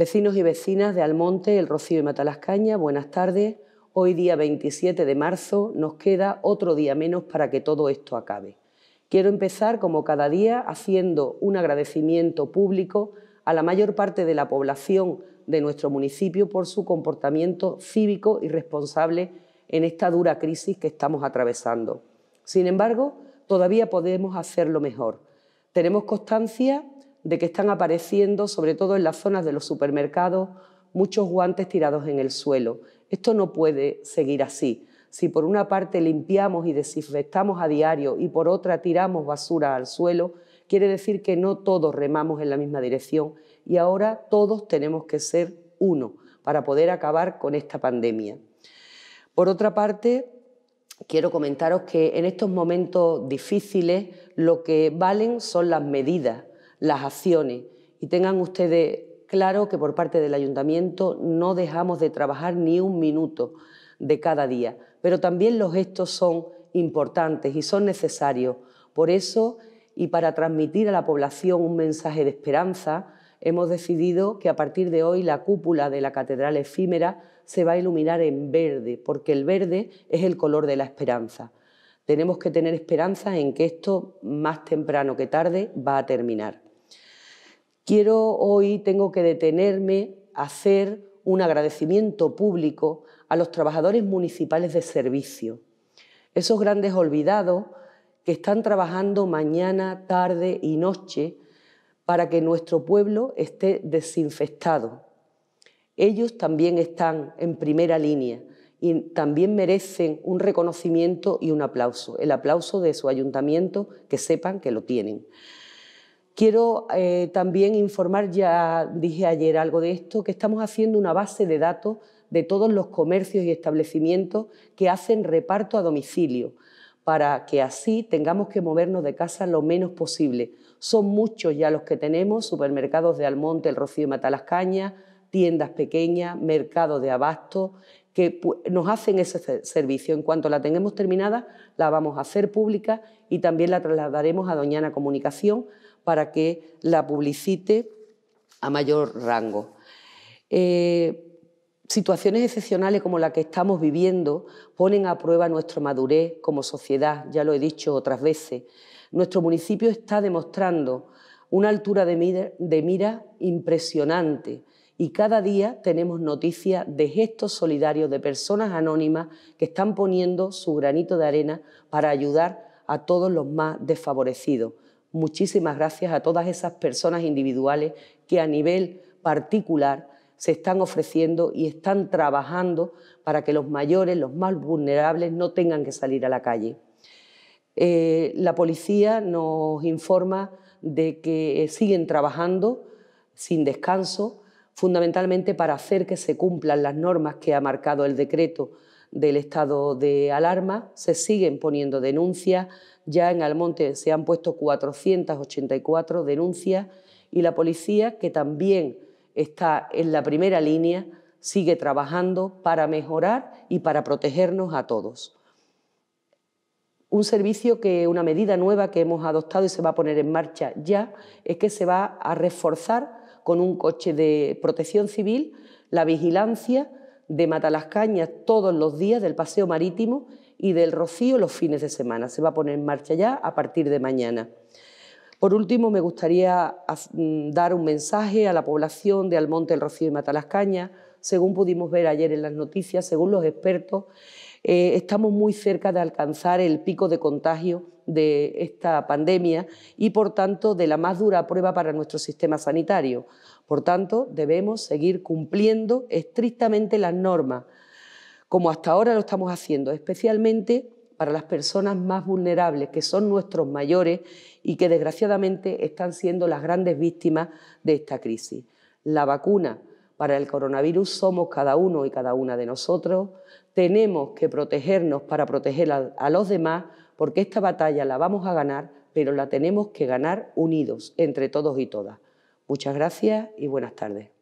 Vecinos y vecinas de Almonte, El Rocío y Matalascaña, buenas tardes. Hoy día 27 de marzo nos queda otro día menos para que todo esto acabe. Quiero empezar, como cada día, haciendo un agradecimiento público a la mayor parte de la población de nuestro municipio por su comportamiento cívico y responsable en esta dura crisis que estamos atravesando. Sin embargo, todavía podemos hacerlo mejor. Tenemos constancia de que están apareciendo, sobre todo en las zonas de los supermercados, muchos guantes tirados en el suelo. Esto no puede seguir así. Si por una parte limpiamos y desinfectamos a diario y por otra tiramos basura al suelo, quiere decir que no todos remamos en la misma dirección y ahora todos tenemos que ser uno para poder acabar con esta pandemia. Por otra parte, quiero comentaros que en estos momentos difíciles lo que valen son las medidas las acciones. Y tengan ustedes claro que por parte del ayuntamiento no dejamos de trabajar ni un minuto de cada día, pero también los gestos son importantes y son necesarios. Por eso, y para transmitir a la población un mensaje de esperanza, hemos decidido que a partir de hoy la cúpula de la catedral efímera se va a iluminar en verde, porque el verde es el color de la esperanza. Tenemos que tener esperanza en que esto, más temprano que tarde, va a terminar. Quiero hoy, tengo que detenerme a hacer un agradecimiento público a los trabajadores municipales de servicio, esos grandes olvidados que están trabajando mañana, tarde y noche para que nuestro pueblo esté desinfectado. Ellos también están en primera línea y también merecen un reconocimiento y un aplauso, el aplauso de su ayuntamiento, que sepan que lo tienen. Quiero eh, también informar, ya dije ayer algo de esto, que estamos haciendo una base de datos de todos los comercios y establecimientos que hacen reparto a domicilio, para que así tengamos que movernos de casa lo menos posible. Son muchos ya los que tenemos, supermercados de Almonte, El Rocío y Matalascaña, tiendas pequeñas, mercados de abasto, que nos hacen ese servicio. En cuanto la tengamos terminada, la vamos a hacer pública y también la trasladaremos a Doñana Comunicación para que la publicite a mayor rango. Eh, situaciones excepcionales como la que estamos viviendo ponen a prueba nuestra madurez como sociedad, ya lo he dicho otras veces. Nuestro municipio está demostrando una altura de mira, de mira impresionante y cada día tenemos noticias de gestos solidarios de personas anónimas que están poniendo su granito de arena para ayudar a todos los más desfavorecidos. Muchísimas gracias a todas esas personas individuales que a nivel particular se están ofreciendo y están trabajando para que los mayores, los más vulnerables, no tengan que salir a la calle. Eh, la policía nos informa de que eh, siguen trabajando sin descanso, fundamentalmente para hacer que se cumplan las normas que ha marcado el decreto del estado de alarma. Se siguen poniendo denuncias. Ya en Almonte se han puesto 484 denuncias y la policía, que también está en la primera línea, sigue trabajando para mejorar y para protegernos a todos. Un servicio que, una medida nueva que hemos adoptado y se va a poner en marcha ya, es que se va a reforzar con un coche de protección civil la vigilancia de Matalascañas todos los días, del paseo marítimo y del Rocío los fines de semana. Se va a poner en marcha ya a partir de mañana. Por último, me gustaría mm, dar un mensaje a la población de Almonte, el Rocío y Matalascaña. Según pudimos ver ayer en las noticias, según los expertos, eh, estamos muy cerca de alcanzar el pico de contagio de esta pandemia y, por tanto, de la más dura prueba para nuestro sistema sanitario. Por tanto, debemos seguir cumpliendo estrictamente las normas, como hasta ahora lo estamos haciendo, especialmente para las personas más vulnerables, que son nuestros mayores y que desgraciadamente están siendo las grandes víctimas de esta crisis. La vacuna para el coronavirus somos cada uno y cada una de nosotros, tenemos que protegernos para proteger a, los demás, porque esta batalla la vamos a ganar, pero la tenemos que ganar unidos, entre todos y todas. Muchas gracias y buenas tardes.